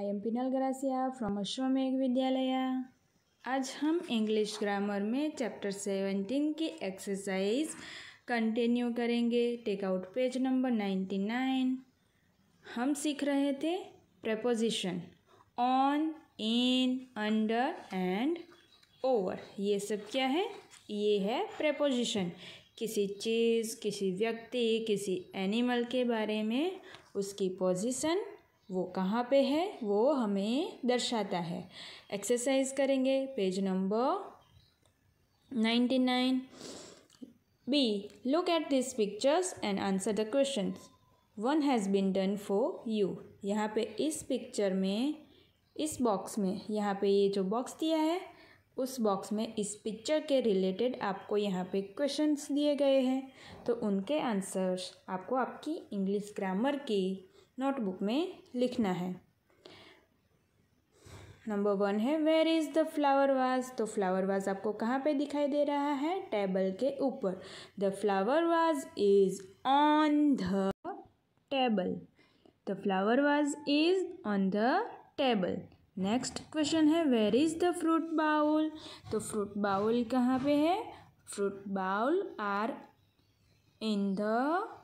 I am Pinal Grasia from Ashwamegh Vidyalaya आज हम English grammar में चैप्टर सेवेंटीन की एक्सरसाइज कंटिन्यू करेंगे take out page number ninety nine हम सीख रहे थे preposition on in under and over ये सब क्या है ये है प्रपोजिशन किसी चीज़ किसी व्यक्ति किसी एनिमल के बारे में उसकी पोजीशन वो कहाँ पे है वो हमें दर्शाता है एक्सरसाइज करेंगे page number ninety nine B look at this pictures and answer the question one has been done for you यहाँ पे इस पिक्चर में इस बॉक्स में यहाँ पे ये जो बॉक्स दिया है उस बॉक्स में इस पिक्चर के रिलेटेड आपको यहाँ पे क्वेश्चंस दिए गए हैं तो उनके आंसर्स आपको आपकी इंग्लिश ग्रामर की नोटबुक में लिखना है नंबर वन है where is the flower vase तो फ्लावर वाज आपको कहाँ पे दिखाई दे रहा है टेबल के ऊपर the flower vase is on the table the flower vase is on the table next question है where is the fruit bowl तो फ्रूट बाउल कहाँ पे है fruit bowl are in the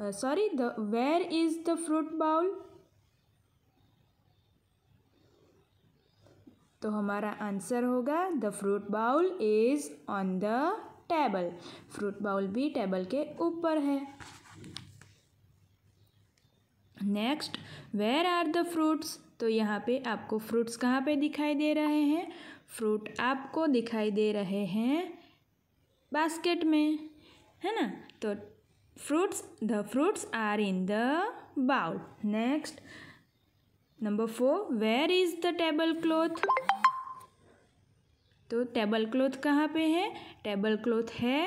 Uh, sorry the where is the fruit bowl तो हमारा answer होगा the fruit bowl is on the table fruit bowl भी table के ऊपर है next where are the fruits तो यहाँ पे आपको फ्रूट्स कहाँ पे दिखाई दे रहे हैं फ्रूट आपको दिखाई दे रहे हैं बास्केट में है ना तो fruits the fruits are in the bowl next number 4 where is the table cloth तो टेबल क्लॉथ कहाँ पे है टेबल क्लॉथ है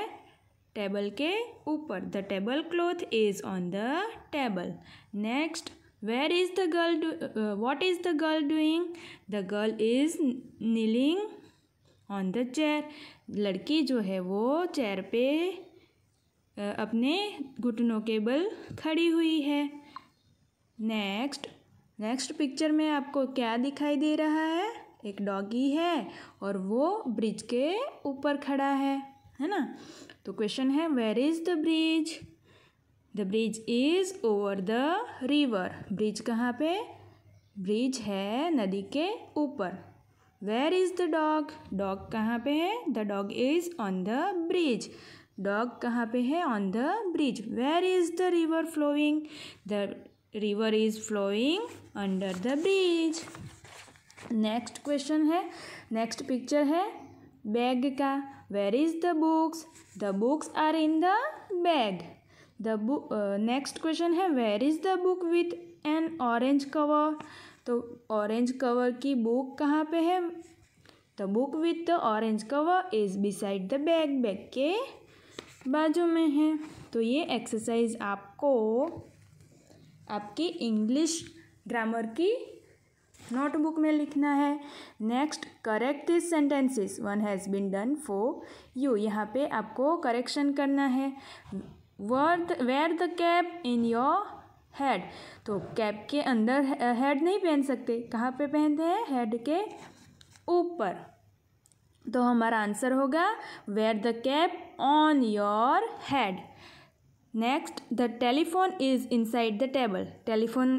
टेबल के ऊपर the table cloth is on the table next where is the girl what is the girl doing the girl is kneeling on the chair लड़की जो है वो चेयर पे अपने घुटनों के बल खड़ी हुई है नेक्स्ट नेक्स्ट पिक्चर में आपको क्या दिखाई दे रहा है एक डॉगी है और वो ब्रिज के ऊपर खड़ा है है ना तो क्वेश्चन है where is the bridge the bridge is over the river bridge कहाँ पे ब्रिज है नदी के ऊपर where is the dog dog कहाँ पे है the dog is on the bridge dog कहाँ पे है on the bridge where is the river flowing the river is flowing under the bridge next question है नेक्स्ट पिक्चर है bag का where is the books the books are in the bag the book next question है where is the book with an orange cover तो orange cover की book कहाँ पे है the book with the orange cover is beside the bag bag के बाजू में है तो ये एक्सरसाइज आपको आपकी इंग्लिश ग्रामर की नोटबुक में लिखना है next correct this sentences one has been done for you यहाँ पे आपको करेक्शन करना है word where the cap in your head तो कैप के अंदर हेड नहीं पहन सकते कहाँ पे पहनते हैं हेड के ऊपर तो हमारा आंसर होगा where the cap on your head next the telephone is inside the table telephone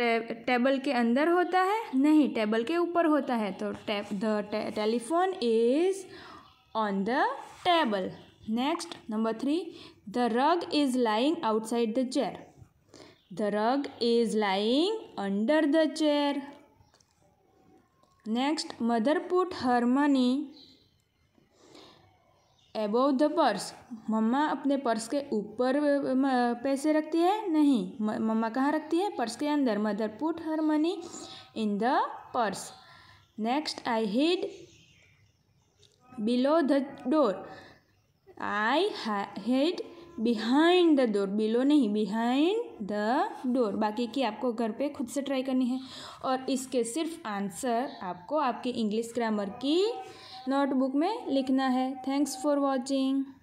table के अंदर होता है नहीं टेबल के ऊपर होता है तो the telephone is on the table next number three the rug is lying outside the chair the rug is lying under the chair next mother put her money above the purse मम्मा अपने purse के ऊपर पैसे रखती है नहीं मम्मा कहाँ रखती है पर्स के अंदर mother put her money in the purse next I hid below the door I hid behind the door below नहीं बिहाइंड द डोर बाकी की आपको घर पे खुद से ट्राई करनी है और इसके सिर्फ आंसर आपको आपके इंग्लिश ग्रामर की नोटबुक में लिखना है थैंक्स फॉर वॉचिंग